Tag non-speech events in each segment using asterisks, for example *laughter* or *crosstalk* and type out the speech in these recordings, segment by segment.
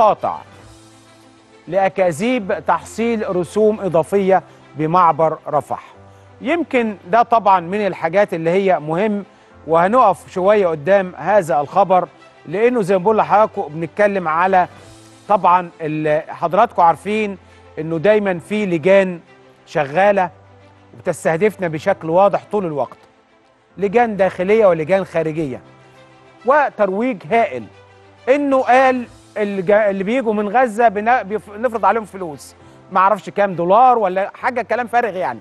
قاطع لأكاذيب تحصيل رسوم إضافية بمعبر رفح يمكن ده طبعا من الحاجات اللي هي مهم وهنقف شوية قدام هذا الخبر لأنه زي ما بقول لحضراتكم بنتكلم على طبعا حضراتكم عارفين أنه دايما في لجان شغالة وبتستهدفنا بشكل واضح طول الوقت لجان داخلية ولجان خارجية وترويج هائل أنه قال اللي, اللي بيجوا من غزه بنفرض عليهم فلوس ما اعرفش كام دولار ولا حاجه كلام فارغ يعني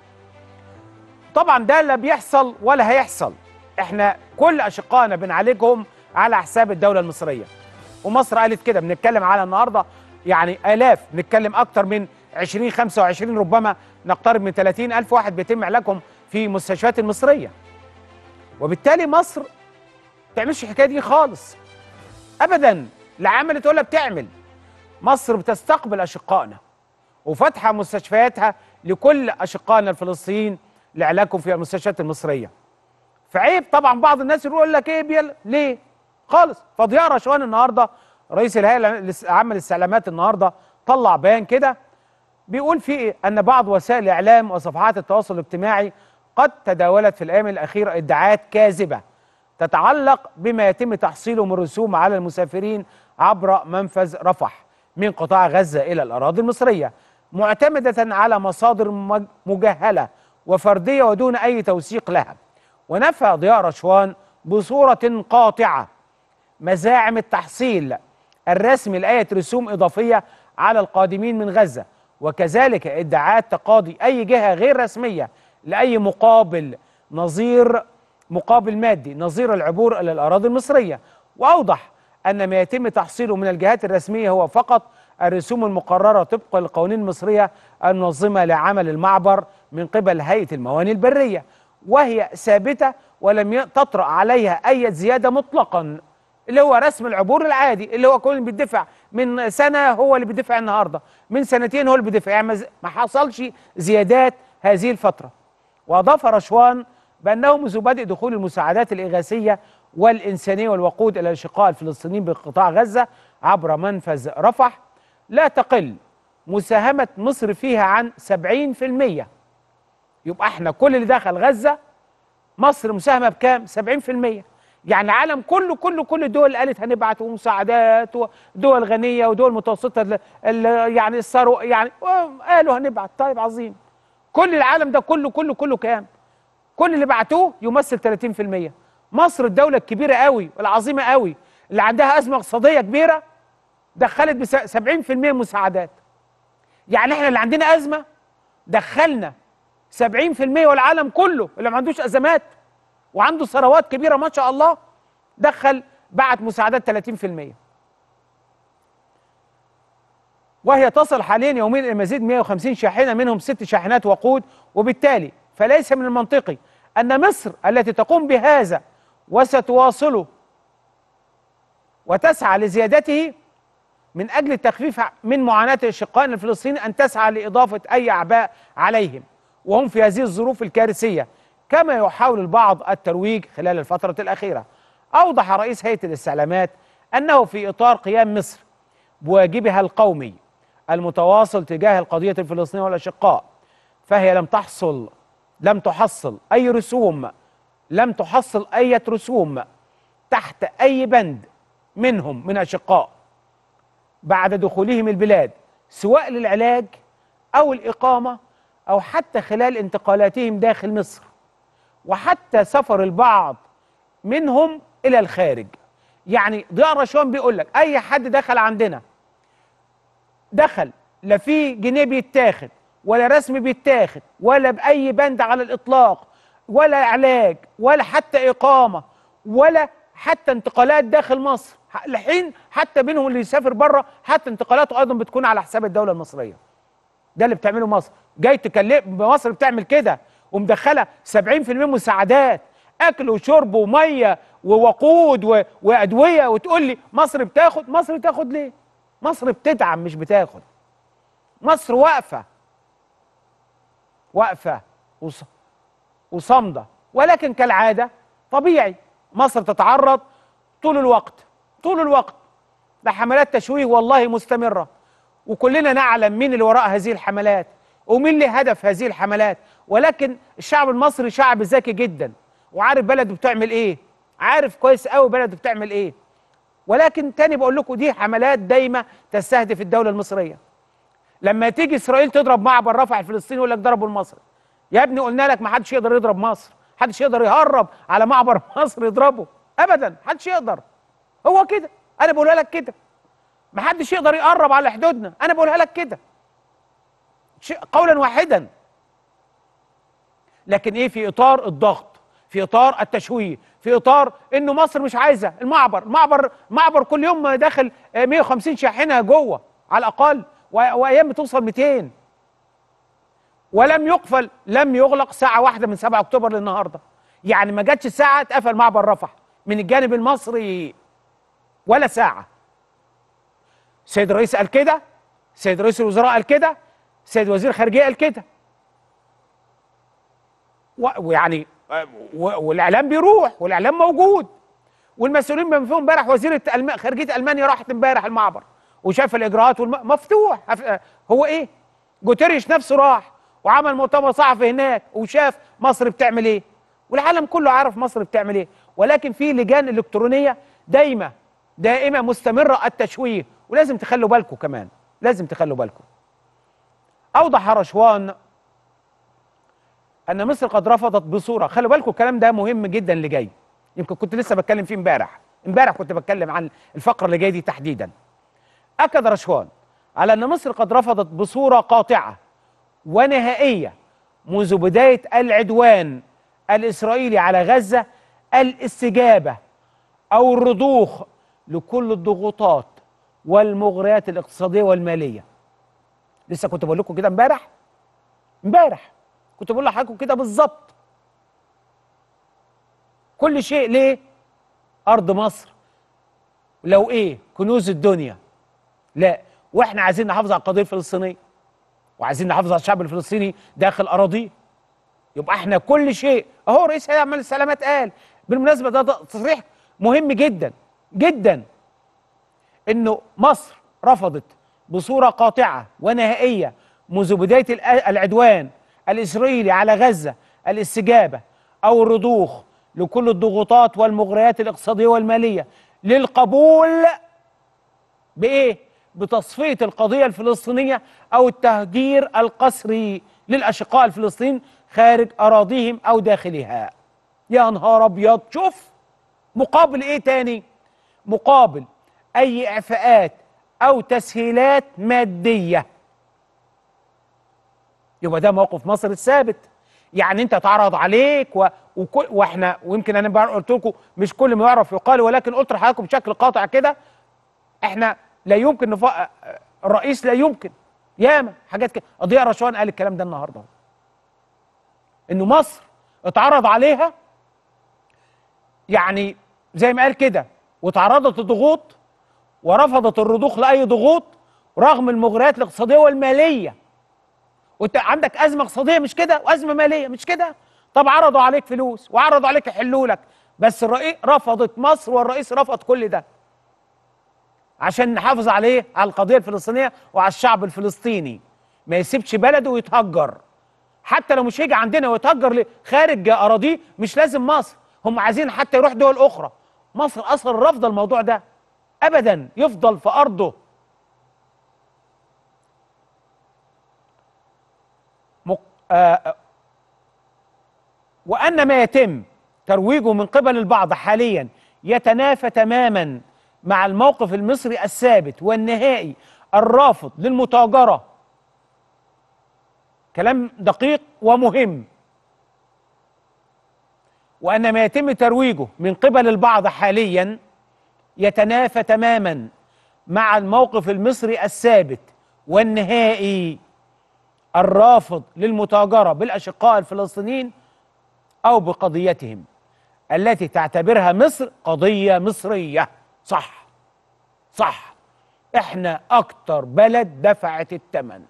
طبعا ده لا بيحصل ولا هيحصل احنا كل اشقائنا بنعالجهم على حساب الدوله المصريه ومصر قالت كده بنتكلم على النهارده يعني الاف بنتكلم اكتر من 20 25 ربما نقترب من 30 الف واحد بيتم علاجهم في مستشفيات المصريه وبالتالي مصر ما تعملش الحكايه دي خالص ابدا لا عملت ولا بتعمل مصر بتستقبل أشقائنا وفاتحة مستشفياتها لكل أشقائنا الفلسطينيين لعلاجهم في المستشفيات المصرية فعيب طبعا بعض الناس يقول لك ايه بيلا ليه خالص فضياء رشوان النهارده رئيس الهيئه العامه للاستعلامات النهارده طلع بيان كده بيقول فيه إيه؟ ان بعض وسائل الاعلام وصفحات التواصل الاجتماعي قد تداولت في الايام الاخيره ادعاءات كاذبه تتعلق بما يتم تحصيله من رسوم على المسافرين عبر منفذ رفح من قطاع غزة إلى الأراضي المصرية معتمدة على مصادر مجهلة وفردية ودون أي توثيق لها ونفى ضياء رشوان بصورة قاطعة مزاعم التحصيل الرسمي لآية رسوم إضافية على القادمين من غزة وكذلك ادعاءات تقاضي أي جهة غير رسمية لأي مقابل نظير مقابل مادي نظير العبور إلى الأراضي المصرية وأوضح أن ما يتم تحصيله من الجهات الرسمية هو فقط الرسوم المقررة طبق القوانين المصرية المنظمة لعمل المعبر من قبل هيئة المواني البرية وهي ثابتة ولم تطرأ عليها أي زيادة مطلقا اللي هو رسم العبور العادي اللي هو كل اللي بيدفع من سنة هو اللي بيدفع النهاردة من سنتين هو اللي بيدفع يعني ما حصلش زيادات هذه الفترة وأضاف رشوان بأنه منذ بدء دخول المساعدات الإغاثية والإنسانية والوقود إلى الشقاء الفلسطينيين بقطاع غزة عبر منفذ رفح لا تقل مساهمة مصر فيها عن 70% يبقى احنا كل اللي دخل غزة مصر مساهمة بكام؟ 70% يعني العالم كله كله كل الدول قالت هنبعت ومساعدات ودول غنيه ودول متوسطه يعني الثروه يعني قالوا هنبعت طيب عظيم كل العالم ده كله كله كله كام؟ كل اللي بعتوه يمثل 30% مصر الدولة الكبيرة قوي والعظيمة قوي اللي عندها أزمة اقتصادية كبيرة دخلت ب 70% مساعدات يعني احنا اللي عندنا أزمة دخلنا 70% والعالم كله اللي ما عندوش أزمات وعنده ثروات كبيرة ما شاء الله دخل بعت مساعدات 30% وهي تصل حاليا يوميا إلى مزيد 150 شاحنة منهم ست شاحنات وقود وبالتالي فليس من المنطقي أن مصر التي تقوم بهذا وستواصله وتسعى لزيادته من أجل التخفيف من معاناة الشقائق الفلسطينيين أن تسعى لإضافة أي أعباء عليهم وهم في هذه الظروف الكارثية كما يحاول البعض الترويج خلال الفترة الأخيرة أوضح رئيس هيئة الاستعلامات أنه في إطار قيام مصر بواجبها القومي المتواصل تجاه القضية الفلسطينية والأشقاء فهي لم تحصل لم تحصل أي رسوم لم تحصل أي رسوم تحت أي بند منهم من أشقاء بعد دخولهم البلاد سواء للعلاج أو الإقامة أو حتى خلال انتقالاتهم داخل مصر وحتى سفر البعض منهم إلى الخارج يعني ضياء رشوان بيقول لك أي حد دخل عندنا دخل لا في جنيه بيتاخد ولا رسم بيتاخد ولا بأي بند على الإطلاق ولا علاج ولا حتى إقامة ولا حتى انتقالات داخل مصر الحين حتى بينهم اللي يسافر بره حتى انتقالاته أيضا بتكون على حساب الدولة المصرية ده اللي بتعمله مصر جاي تكلم مصر بتعمل كده ومدخلة 70% مساعدات أكل وشرب ومية ووقود و... وأدوية وتقول لي مصر بتاخد مصر بتاخد ليه مصر بتدعم مش بتاخد مصر واقفة واقفة وص... وصامدة ولكن كالعادة طبيعي مصر تتعرض طول الوقت طول الوقت لحملات تشويه والله مستمرة وكلنا نعلم مين اللي وراء هذه الحملات ومين اللي هدف هذه الحملات ولكن الشعب المصري شعب ذكي جدا وعارف بلده بتعمل ايه عارف كويس قوي بلده بتعمل ايه ولكن تاني بقول لكم دي حملات دايمه تستهدف الدوله المصريه لما تيجي اسرائيل تضرب معبر رفح الفلسطيني يقول لك ضربوا المصري يا ابني قلنا لك ما حدش يقدر يضرب مصر حدش يقدر يهرب على معبر *laughs* مصر يضربه ابدا حدش يقدر هو كده انا بقولها لك كده ما حدش يقدر يقرب على حدودنا انا بقولها لك كده قولا واحدا لكن ايه في اطار الضغط في اطار التشويه في اطار انه مصر مش عايزه المعبر معبر معبر كل يوم داخل 150 شاحنه جوه على الاقل وايام بتوصل 200 ولم يقفل لم يغلق ساعة واحدة من 7 أكتوبر للنهاردة يعني ما جاتش ساعة اتقفل معبر رفح من الجانب المصري ولا ساعة سيد الرئيس قال كده سيد رئيس الوزراء قال كده سيد وزير الخارجية قال كده ويعني والاعلام بيروح والاعلام موجود والمسؤولين بما فيهم امبارح وزيره ألم... خارجيه المانيا راحت امبارح المعبر وشاف الاجراءات والم... مفتوح هو ايه جوتيريش نفسه راح وعمل مؤتمر صحفي هناك وشاف مصر بتعمل ايه والعالم كله عارف مصر بتعمل ايه ولكن في لجان الكترونيه دايمه دائمه مستمره التشويه ولازم تخلوا بالكم كمان لازم تخلوا بالكم اوضح رشوان ان مصر قد رفضت بصوره خلوا بالكم الكلام ده مهم جدا اللي جاي يمكن كنت لسه بتكلم فيه امبارح امبارح كنت بتكلم عن الفقره اللي جايه دي تحديدا اكد رشوان على ان مصر قد رفضت بصوره قاطعه ونهائية منذ بداية العدوان الإسرائيلي على غزة الاستجابة أو الرضوخ لكل الضغوطات والمغريات الاقتصادية والمالية لسه كنت بقول لكم كده امبارح امبارح كنت بقول لحضراتكم كده بالظبط كل شيء ليه أرض مصر لو إيه كنوز الدنيا لا واحنا عايزين نحافظ على القضية الفلسطينية وعايزين نحافظ على الشعب الفلسطيني داخل اراضيه يبقى احنا كل شيء اهو رئيس هيئه عمل السلامات قال بالمناسبه ده, ده تصريح مهم جدا جدا انه مصر رفضت بصوره قاطعه ونهائيه منذ بدايه العدوان الاسرائيلي على غزه الاستجابه او الرضوخ لكل الضغوطات والمغريات الاقتصاديه والماليه للقبول بايه؟ بتصفيه القضيه الفلسطينيه او التهجير القسري للاشقاء الفلسطينيين خارج اراضيهم او داخلها يا نهار ابيض شوف مقابل ايه تاني مقابل اي اعفاءات او تسهيلات ماديه يبقى ده موقف مصر الثابت يعني انت تعرض عليك و... وكل... واحنا ويمكن انا قلت لكم مش كل ما يعرف يقال ولكن قلت لحضراتكم بشكل قاطع كده احنا لا يمكن نفق... الرئيس لا يمكن ياما حاجات كده قضيه رشوان قال الكلام ده النهارده انه مصر اتعرض عليها يعني زي ما قال كده وتعرضت لضغوط ورفضت الرضوخ لاي ضغوط رغم المغريات الاقتصاديه والماليه وانت عندك ازمه اقتصاديه مش كده وازمه ماليه مش كده طب عرضوا عليك فلوس وعرضوا عليك يحلوا لك بس الرئيس رفضت مصر والرئيس رفض كل ده عشان نحافظ عليه على القضيه الفلسطينيه وعلى الشعب الفلسطيني ما يسيبش بلده ويتهجر حتى لو مش هيجي عندنا ويتهجر خارج اراضيه مش لازم مصر هم عايزين حتى يروح دول اخرى مصر اصلا رافضه الموضوع ده ابدا يفضل في ارضه مق... آه... آه. وان ما يتم ترويجه من قبل البعض حاليا يتنافى تماما مع الموقف المصري الثابت والنهائي الرافض للمتاجرة كلام دقيق ومهم وأن ما يتم ترويجه من قبل البعض حاليا يتنافى تماما مع الموقف المصري الثابت والنهائي الرافض للمتاجرة بالأشقاء الفلسطينيين أو بقضيتهم التي تعتبرها مصر قضية مصرية صح صح احنا اكتر بلد دفعت الثمن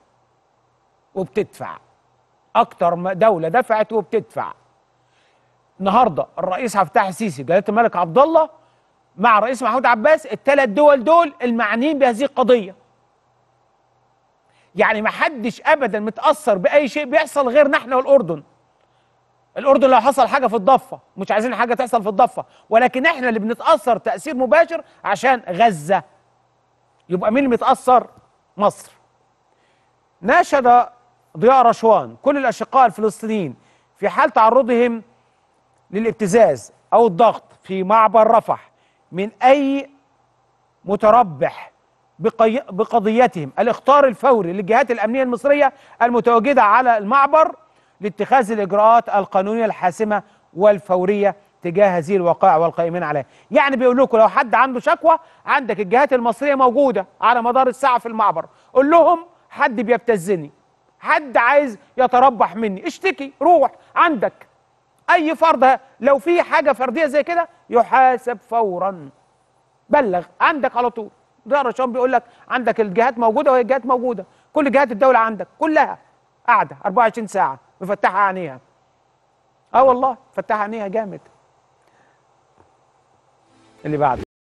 وبتدفع اكتر دوله دفعت وبتدفع النهارده الرئيس عفتاح السيسي جلاله الملك عبد الله مع الرئيس محمود عباس الثلاث دول دول المعنيين بهذه القضيه يعني ما حدش ابدا متاثر باي شيء بيحصل غيرنا احنا والاردن الاردن لو حصل حاجه في الضفه مش عايزين حاجه تحصل في الضفه ولكن احنا اللي بنتاثر تاثير مباشر عشان غزه يبقى مين اللي متاثر مصر ناشد ضياء رشوان كل الاشقاء الفلسطينيين في حال تعرضهم للابتزاز او الضغط في معبر رفح من اي متربح بقضيتهم الاخطار الفوري للجهات الامنيه المصريه المتواجده على المعبر لاتخاذ الإجراءات القانونية الحاسمة والفورية تجاه هذه الوقائع والقائمين عليها يعني بيقول لكم لو حد عنده شكوى عندك الجهات المصرية موجودة على مدار الساعة في المعبر قول لهم حد بيبتزني حد عايز يتربح مني اشتكي روح عندك اي فرد لو في حاجه فرديه زي كده يحاسب فورا بلغ عندك على طول ده رشام بيقول لك عندك الجهات موجوده وهي الجهات موجوده كل جهات الدوله عندك كلها قاعده 24 ساعه مفتحه عينيها اه والله فتحها عينيها جامد اللي بعده